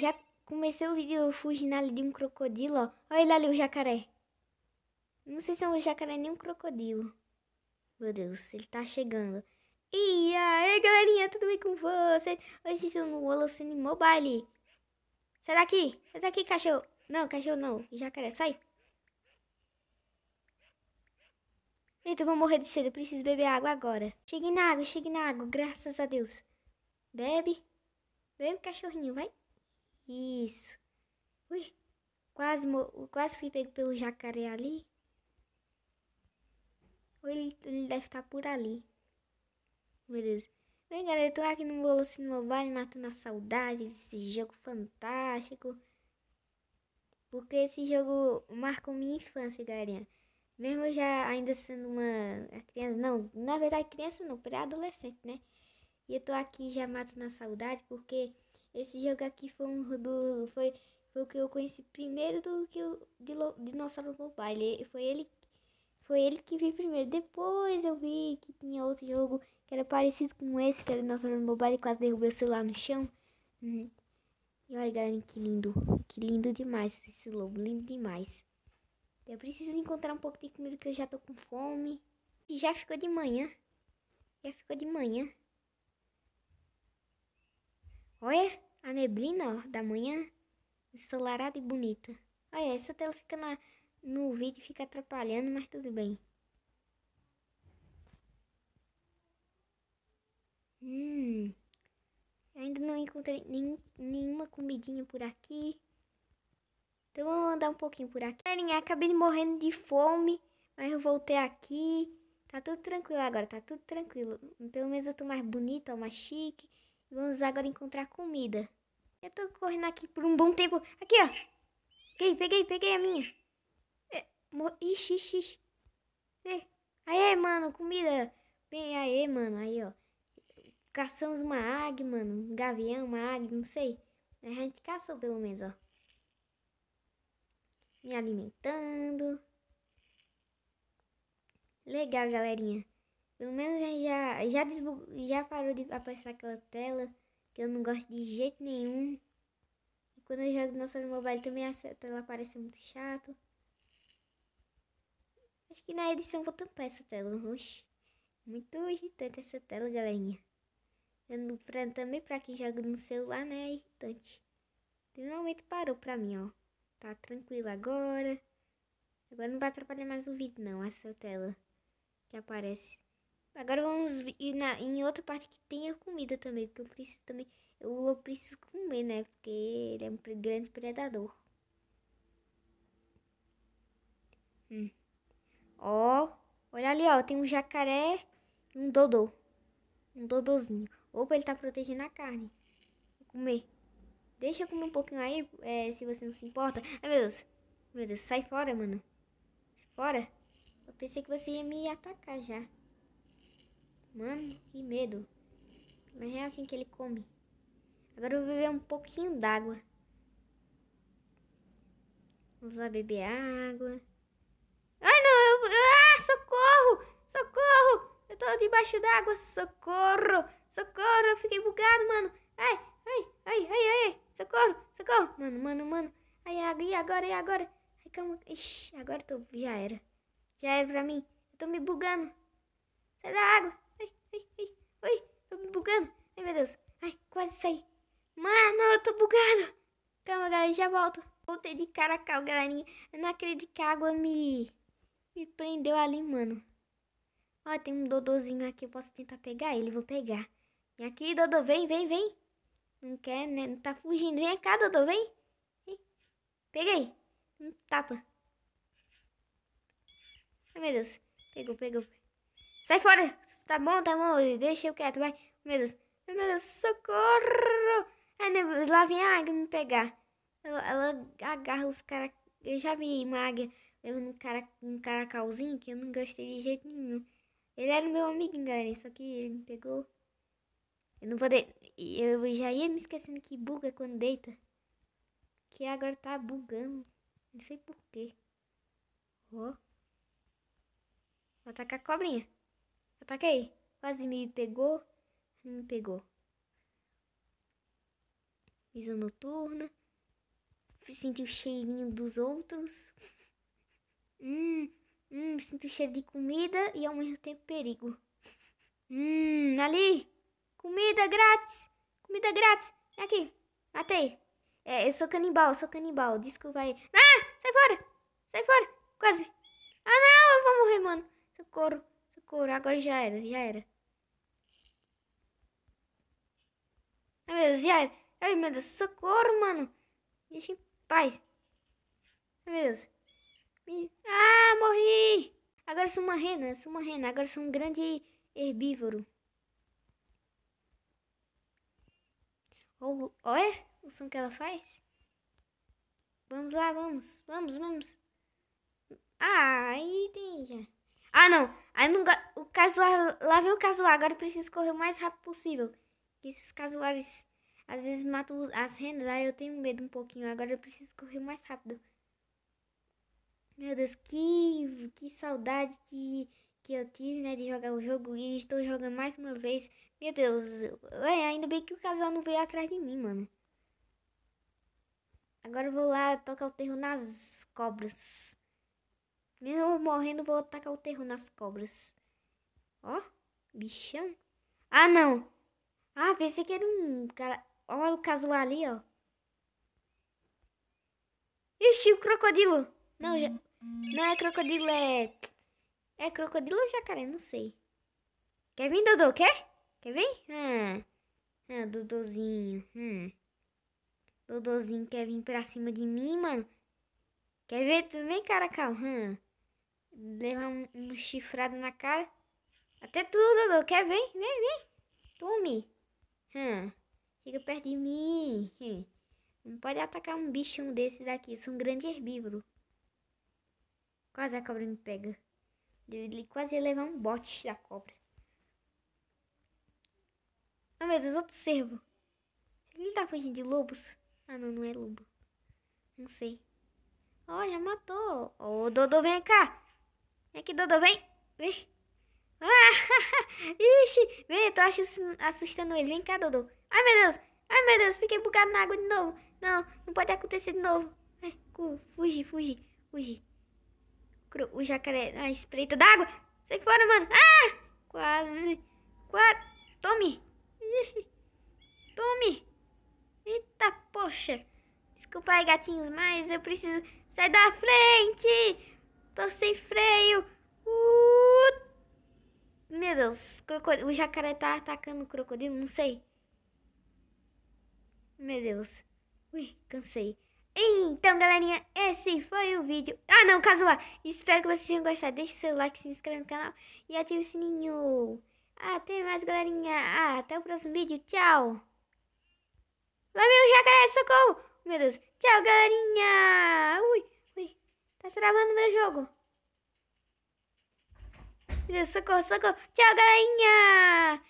já comecei o vídeo fugindo ali de um crocodilo, ó. Olha ele ali, o jacaré. Não sei se é um jacaré nem um crocodilo. Meu Deus, ele tá chegando. E aí, galerinha, tudo bem com vocês? Hoje estou no Holocene Mobile. Sai daqui, sai daqui, cachorro. Não, cachorro não, jacaré, sai. Eita, eu vou morrer de sede, preciso beber água agora. Cheguei na água, cheguei na água, graças a Deus. Bebe, bebe, cachorrinho, vai. Isso. Ui, quase, quase fui pego pelo jacaré ali. Ou ele, ele deve estar por ali. Meu Deus. Bem, galera, eu tô aqui no Golosino Mobile matando a saudade desse jogo fantástico. Porque esse jogo marcou minha infância, galerinha. Mesmo já ainda sendo uma criança, não, na verdade criança não, pré-adolescente, né? E eu tô aqui já matando a saudade porque esse jogo aqui foi um do. Foi, foi o que eu conheci primeiro do que o Dinossauro Mobile. Foi ele, foi ele que vi primeiro. Depois eu vi que tinha outro jogo que era parecido com esse, que era Dinossauro Mobile, quase derrubei o celular no chão. Hum. E olha, galera, que lindo. Que lindo demais esse lobo, lindo demais. Eu preciso encontrar um pouco de comida que eu já tô com fome. E já ficou de manhã. Já ficou de manhã. Olha a neblina ó, da manhã, ensolarada e bonita. Olha, essa tela fica na, no vídeo fica atrapalhando, mas tudo bem. Hum, ainda não encontrei nem, nenhuma comidinha por aqui. Então vamos andar um pouquinho por aqui. Galerinha, acabei morrendo de fome, mas eu voltei aqui. Tá tudo tranquilo agora, tá tudo tranquilo. Pelo menos eu tô mais bonita, mais chique. Vamos agora encontrar comida. Eu tô correndo aqui por um bom tempo. Aqui, ó. Peguei, peguei, peguei a minha. É, mor... Ixi, ixi, ixi. É. Aê, mano, comida. Bem, aê, mano, aí, ó. Caçamos uma águia, mano. Um gavião, uma águia, não sei. A gente caçou, pelo menos, ó. Me alimentando. Legal, galerinha. Pelo menos já, já, desbug... já parou de aparecer aquela tela que eu não gosto de jeito nenhum. E quando eu jogo no Mobile também a tela parece muito chato. Acho que na edição vou tampar essa tela, Oxi. Muito irritante essa tela, galerinha. pra, também pra quem joga no celular, né, é irritante. Finalmente parou pra mim, ó. Tá tranquilo agora. Agora não vai atrapalhar mais o vídeo, não, essa tela que aparece. Agora vamos ir na, em outra parte que tenha comida também, porque eu preciso também. O lobo precisa comer, né? Porque ele é um grande predador. Hum. Ó, olha ali, ó. Tem um jacaré e um dodô. Um dodozinho. Opa, ele tá protegendo a carne. Vou comer. Deixa eu comer um pouquinho aí, é, se você não se importa. Ai, meu Deus. Meu Deus, sai fora, mano. Sai fora. Eu pensei que você ia me atacar já. Mano, que medo. Mas é assim que ele come. Agora eu vou beber um pouquinho d'água. Vamos lá beber água. Ai, não! Eu... Ah, socorro! Socorro! Eu tô debaixo d'água. Socorro! Socorro! Eu fiquei bugado, mano. Ai, ai, ai, ai, ai. Socorro! Socorro! Mano, mano, mano. Ai, e agora? E agora? Ai, calma. Ixi, agora tô... já era. Já era pra mim. Eu tô me bugando. Sai da água. Ai, ai, ai, tô me bugando. Ai, meu Deus. Ai, quase saí. Mano, eu tô bugado. Calma, galera, já volto. Voltei de cara a cara, galerinha. Eu não acredito que a água me... Me prendeu ali, mano. Ó, tem um dodozinho aqui. Eu posso tentar pegar ele. Vou pegar. Vem aqui, Dodô. Vem, vem, vem. Não quer, né? Não tá fugindo. Vem cá, Dodô. Vem. vem. Peguei. Um tapa. Ai, meu Deus. Pegou, pegou. Sai fora. Tá bom, tá bom, deixa eu quieto, vai. Meu Deus, meu Deus, socorro! Ai, lá vem a águia me pegar. Ela, ela agarra os caras. Eu já vi uma águia levando um, cara, um caracalzinho que eu não gostei de jeito nenhum. Ele era meu amigo galera, só que ele me pegou. Eu não vou de... Eu já ia me esquecendo que buga quando deita. Que agora tá bugando. Não sei porquê. Ó. Oh. Vou atacar a cobrinha. Ataquei. Quase me pegou. Me pegou. Visão noturna. Senti o cheirinho dos outros. Hum, hum, sinto o cheiro de comida e ao mesmo tempo perigo. Hum, ali! Comida grátis! Comida grátis! Aqui, matei! É, eu sou canibal, eu sou canibal, desculpa aí. Ah, sai fora! Sai fora! Quase! Ah não, eu vou morrer, mano! Socorro! escuro. Agora já era, já era. Ai, meu Deus, já era. Ai, meu Deus, socorro, mano. Deixa em paz. Ai, meu Deus. Ah, morri. Agora sou uma rena, sou uma rena. Agora sou um grande herbívoro. Olha é? o som que ela faz. Vamos lá, vamos, vamos, vamos. Ah, aí tem já. Ah, não. Aí não, o casuar, lá vem o casuar, agora preciso correr o mais rápido possível. Que esses casuários às vezes matam as rendas, aí eu tenho medo um pouquinho, agora eu preciso correr mais rápido. Meu Deus, que, que saudade que, que eu tive, né, de jogar o jogo e estou jogando mais uma vez. Meu Deus, é, ainda bem que o casal não veio atrás de mim, mano. Agora eu vou lá tocar o terror nas cobras. Mesmo morrendo, vou atacar o terror nas cobras. Ó, bichão. Ah, não. Ah, pensei que era um cara. Olha o casual ali, ó. Ixi, o crocodilo. Não, já... não é crocodilo, é... É crocodilo ou jacaré? Não sei. Quer vir, Dodô? Quer? Quer vir? Ah, ah Dodôzinho. Hum. Dodôzinho quer vir pra cima de mim, mano? Quer ver? Vem, cara, calma. Hum. Leva um, um chifrado na cara. Até tu, Dodô. Quer? Vem, vem, vem. Tome. Hum. Fica perto de mim. Hum. Não pode atacar um bichão desse daqui. Eu sou um grande herbívoro. Quase a cobra me pega. Ele quase ia levar um bote da cobra. Ah, oh, meu Deus, outro cervo. Ele tá fugindo de lobos? Ah, não, não é lobo. Não sei. Ó, oh, já matou. Ô, oh, Dodô, vem cá. É aqui, Dodô, vem. Vem. Ah, ixi, vem, eu tô assustando ele. Vem cá, Dodô. Ai, meu Deus. Ai, meu Deus, fiquei bugado na água de novo. Não, não pode acontecer de novo. Ai, fugi, fugi, fugi. O jacaré na espreita d'água. Sai fora, mano. Ah, quase. Quase. Tome. Tome. Eita, poxa. Desculpa aí, gatinhos, mas eu preciso... Sai da frente. Tô sem freio! Uh! Meu Deus, O jacaré tá atacando o crocodilo, não sei. Meu Deus. Ui, cansei. Então, galerinha, esse foi o vídeo. Ah, não, caso lá. Espero que vocês tenham gostado. Deixe seu like, se inscreva no canal e ative o sininho. Até mais, galerinha. até o próximo vídeo. Tchau. vai vem o jacaré, socorro. Meu Deus. Tchau, galerinha. Ui. Tá travando meu jogo. socorro, socorro. Tchau, galerinha!